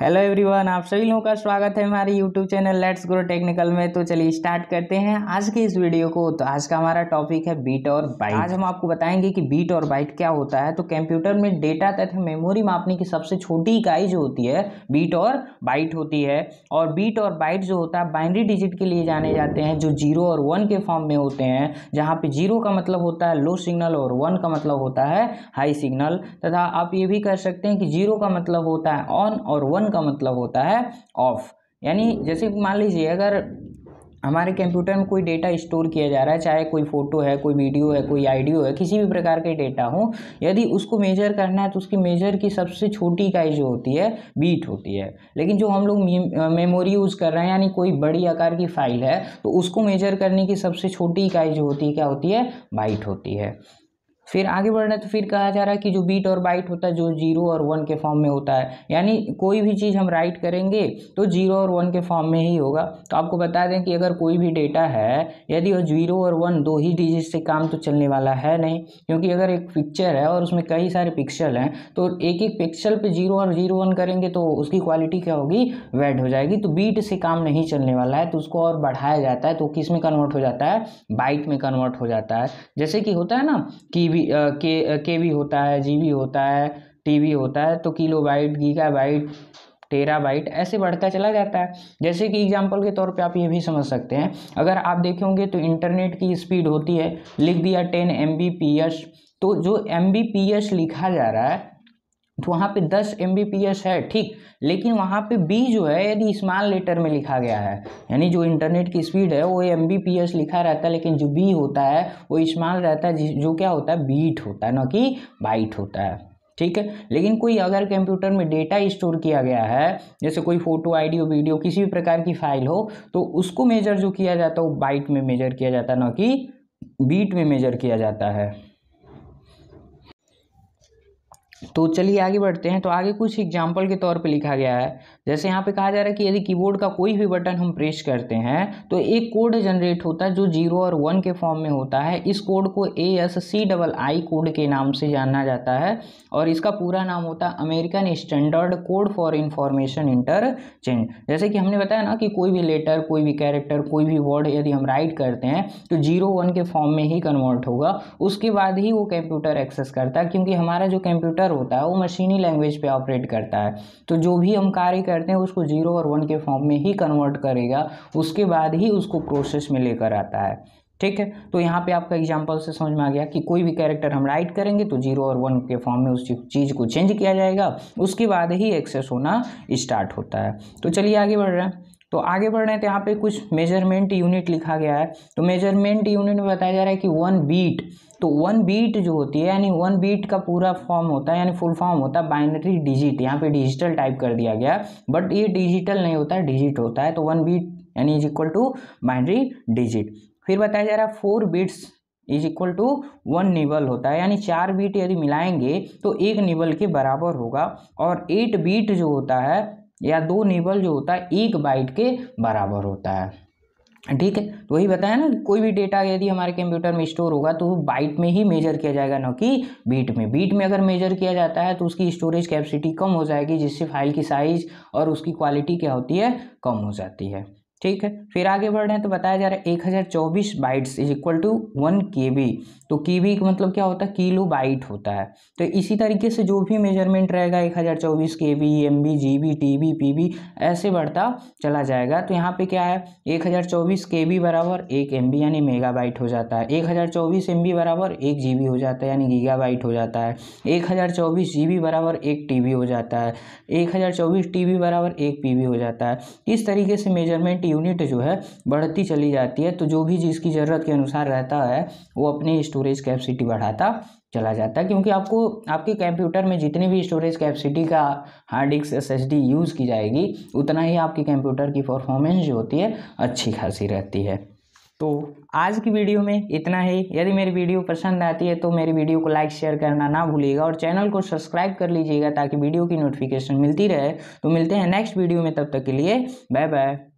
hello everyone आप सभी लोगों का स्वागत है हमारे YouTube channel let's grow technical में तो चलिए स्टार्ट करते हैं आज की इस वीडियो को तो आज का हमारा टॉपिक है बीट और बाइट आज हम आपको बताएंगे कि बीट और बाइट क्या होता है तो कंप्यूटर में डेटा तथा मेमोरी मापने की सबसे छोटी इकाई जो होती है बीट और बाइट होती है और बीट और बाइट जो होता है बाइनरी डिजिट के लिए जाने जाते हैं जो जीरो और वन के फॉर्म में होते हैं जहाँ पर जीरो का मतलब होता है लो सिग्नल और वन का मतलब होता है हाई सिग्नल तथा आप ये भी कह सकते हैं कि जीरो का मतलब होता है ऑन और वन का मतलब होता है ऑफ यानी जैसे मान लीजिए अगर हमारे कंप्यूटर में कोई डेटा स्टोर किया जा रहा है चाहे कोई फोटो है कोई वीडियो है कोई आइडियो है किसी भी प्रकार के डेटा हो यदि उसको मेजर करना है तो उसकी मेजर की सबसे छोटी इकाई जो होती है बीट होती है लेकिन जो हम लोग मेमोरी यूज़ कर रहे हैं यानी कोई बड़ी आकार की फाइल है तो उसको मेजर करने की सबसे छोटी इकाई जो होती है क्या होती है बाइट होती है फिर आगे बढ़ तो फिर कहा जा रहा है कि जो बीट और बाइट होता है जो जीरो और वन के फॉर्म में होता है यानी कोई भी चीज़ हम राइट करेंगे तो जीरो और वन के फॉर्म में ही होगा तो आपको बता दें कि अगर कोई भी डेटा है यदि वो जीरो और वन दो ही डिजिट से काम तो चलने वाला है नहीं क्योंकि अगर एक पिक्चर है और उसमें कई सारे पिक्सल हैं तो एक एक पिक्सल पर जीरो और जीरो वन करेंगे तो उसकी क्वालिटी क्या होगी वेड हो जाएगी तो बीट से काम नहीं चलने वाला है तो उसको और बढ़ाया जाता है तो किस में कन्वर्ट हो जाता है बाइट में कन्वर्ट हो जाता है जैसे कि होता है ना कि वी के के वी होता है जी होता है टी होता है तो kilobyte gigabyte terabyte ऐसे बढ़ता चला जाता है जैसे कि एग्जाम्पल के तौर पे आप ये भी समझ सकते हैं अगर आप देखेंगे तो इंटरनेट की स्पीड होती है लिख दिया ten M B P S तो जो एम बी पी लिखा जा रहा है तो वहाँ पे 10 एम है ठीक लेकिन वहाँ पे बी जो है यदि स्मॉल लेटर में लिखा गया है यानी जो इंटरनेट की स्पीड है वो एम लिखा रहता है लेकिन जो बी होता है वो स्मॉल रहता है जो क्या होता है बीट होता है ना कि बाइट होता है ठीक है लेकिन कोई अगर कंप्यूटर में डेटा स्टोर किया गया है जैसे कोई फोटो आईडी वीडियो किसी भी प्रकार की फाइल हो तो उसको मेजर जो किया जाता है वो बाइट में मेजर किया जाता है ना कि बीट में मेजर किया जाता है तो चलिए आगे बढ़ते हैं तो आगे कुछ एग्जाम्पल के तौर पे लिखा गया है जैसे यहाँ पे कहा जा रहा है कि यदि कीबोर्ड का कोई भी बटन हम प्रेस करते हैं तो एक कोड जनरेट होता है जो जीरो और वन के फॉर्म में होता है इस कोड को A S C double I code के नाम से जाना जाता है और इसका पूरा नाम होता है American standard code for information interchange जैसे कि हमने बताया ना कि कोई भी लेटर कोई भी कैरेक्टर कोई भी वर्ड यदि हम राइट करते हैं तो जीरो वन के फॉर्म में ही कन्वर्ट होगा उसके बाद ही वो कंप्यूटर एक्सेस करता है क्योंकि हमारा जो कंप्यूटर होता है वो मशीनी लैंग्वेज पर ऑपरेट करता है तो जो भी हम कार्य करते हैं उसको जीरो और वन के फॉर्म में ही कन्वर्ट करेगा उसके बाद ही उसको प्रोसेस में लेकर आता है ठीक है तो यहाँ पे आपका एग्जांपल से समझ में आ गया कि कोई भी कैरेक्टर हम राइट करेंगे तो जीरो और वन के फॉर्म में उस चीज़ को चेंज किया जाएगा उसके बाद ही एक्सेस होना स्टार्ट होता है तो चलिए आगे बढ़ रहे हैं तो आगे बढ़ रहे हैं तो यहाँ पे कुछ मेजरमेंट यूनिट लिखा गया है तो मेजरमेंट यूनिट में बताया जा रहा है कि वन बीट तो वन बीट जो होती है यानी वन बीट का पूरा फॉर्म होता है यानी फुल फॉर्म होता है बाइनरी डिजिट यहाँ पे डिजिटल टाइप कर दिया गया बट ये डिजिटल नहीं होता डिजिट होता है तो वन बीट यानी is equal to binary digit फिर बताया जा रहा है four bits is equal to one nibble होता है यानी चार बीट यदि मिलाएंगे तो एक निबल के बराबर होगा और एट बीट जो होता है या दो निबल जो होता है एक बाइट के बराबर होता है ठीक है तो वही बताया ना कोई भी डेटा यदि हमारे कंप्यूटर में स्टोर होगा तो बाइट में ही मेजर किया जाएगा ना कि बीट में बीट में अगर मेजर किया जाता है तो उसकी स्टोरेज कैपेसिटी कम हो जाएगी जिससे फाइल की साइज और उसकी क्वालिटी क्या होती है कम हो जाती है ठीक है फिर आगे बढ़ रहे हैं तो बताया जा रहा है एक हज़ार चौबीस bytes is equal to one K B तो के बी का मतलब क्या होता है किलो बाइट होता है तो इसी तरीके से जो भी मेजरमेंट रहेगा एक हज़ार चौबीस K B M B G B T B P B ऐसे बढ़ता चला जाएगा तो यहाँ पे क्या है एक हज़ार चौबीस के बी बराबर एक एम बी यानी मेगा बाइट हो जाता है एक हज़ार चौबीस एम बी बराबर एक जी बी हो जाता है यानी गीगा बाइट हो जाता है एक हज़ार चौबीस जी बी बराबर एक टी बी हो जाता है एक हज़ार चौबीस टी बी बराबर एक पी बी हो जाता है इस तरीके से मेजरमेंट यूनिट जो है बढ़ती चली जाती है तो जो भी जिसकी ज़रूरत के अनुसार रहता है वो अपनी स्टोरेज कैपेसिटी बढ़ाता चला जाता है क्योंकि आपको आपके कंप्यूटर में जितनी भी स्टोरेज कैपेसिटी का हार्ड डिस्क एस यूज़ की जाएगी उतना ही आपके कंप्यूटर की परफॉर्मेंस जो होती है अच्छी खासी रहती है तो आज की वीडियो में इतना ही यदि मेरी वीडियो पसंद आती है तो मेरी वीडियो को लाइक शेयर करना ना भूलिएगा और चैनल को सब्सक्राइब कर लीजिएगा ताकि वीडियो की नोटिफिकेशन मिलती रहे तो मिलते हैं नेक्स्ट वीडियो में तब तक के लिए बाय बाय